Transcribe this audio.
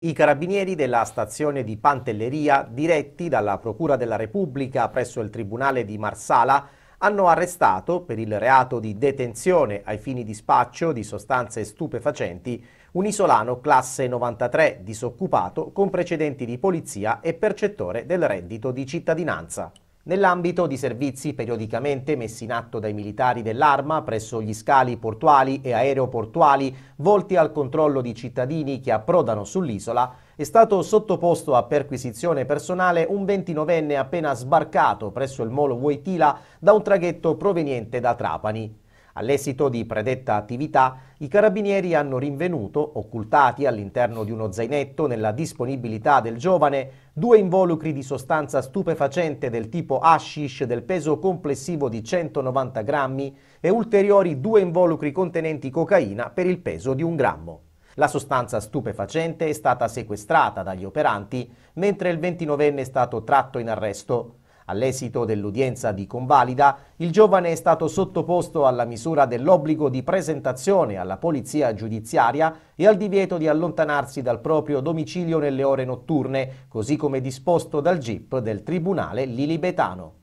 I carabinieri della stazione di Pantelleria, diretti dalla Procura della Repubblica presso il Tribunale di Marsala, hanno arrestato per il reato di detenzione ai fini di spaccio di sostanze stupefacenti un isolano classe 93 disoccupato con precedenti di polizia e percettore del reddito di cittadinanza nell'ambito di servizi periodicamente messi in atto dai militari dell'Arma presso gli scali portuali e aeroportuali volti al controllo di cittadini che approdano sull'isola, è stato sottoposto a perquisizione personale un 29enne appena sbarcato presso il molo Wojtyla da un traghetto proveniente da Trapani. All'esito di predetta attività, i carabinieri hanno rinvenuto, occultati all'interno di uno zainetto nella disponibilità del giovane, due involucri di sostanza stupefacente del tipo hashish del peso complessivo di 190 grammi e ulteriori due involucri contenenti cocaina per il peso di un grammo. La sostanza stupefacente è stata sequestrata dagli operanti, mentre il 29enne è stato tratto in arresto. All'esito dell'udienza di convalida, il giovane è stato sottoposto alla misura dell'obbligo di presentazione alla polizia giudiziaria e al divieto di allontanarsi dal proprio domicilio nelle ore notturne, così come disposto dal GIP del Tribunale Lilibetano.